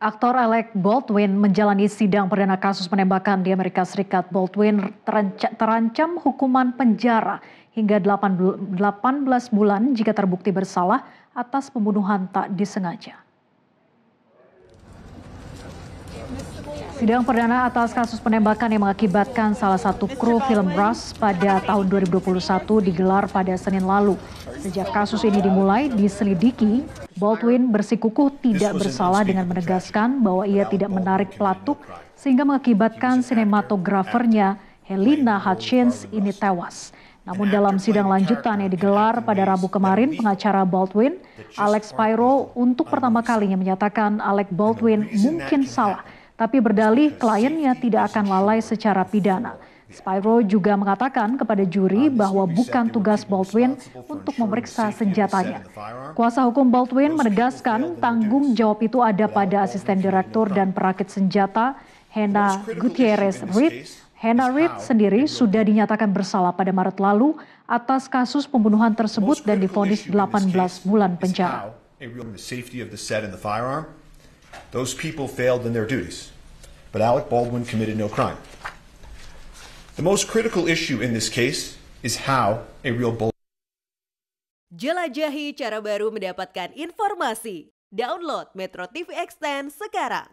Aktor Alec Baldwin menjalani sidang perdana kasus penembakan di Amerika Serikat. Baldwin terancam hukuman penjara hingga 18 bulan jika terbukti bersalah atas pembunuhan tak disengaja. Sidang perdana atas kasus penembakan yang mengakibatkan salah satu kru film Rush pada tahun 2021 digelar pada Senin lalu. Sejak kasus ini dimulai, diselidiki Baldwin bersikukuh tidak bersalah dengan menegaskan bahwa ia tidak menarik pelatuk sehingga mengakibatkan sinematografernya Helena Hutchins ini tewas. Namun dalam sidang lanjutan yang digelar pada Rabu kemarin, pengacara Baldwin, Alex Pyro, untuk pertama kalinya menyatakan Alex Baldwin mungkin salah, tapi berdalih kliennya tidak akan lalai secara pidana. Spyro juga mengatakan kepada juri bahwa bukan tugas Baldwin untuk memeriksa senjatanya. Kuasa hukum Baldwin menegaskan tanggung jawab itu ada pada asisten direktur dan perakit senjata Hena Gutierrez Reed. Hena Reed sendiri sudah dinyatakan bersalah pada Maret lalu atas kasus pembunuhan tersebut dan difonis 18 bulan penjara. Those people failed in their duties, but Alec Baldwin committed no crime. The most critical issue in this case is how a real bull. Jelajahi cara baru mendapatkan informasi. Download Metro TV Extend sekarang.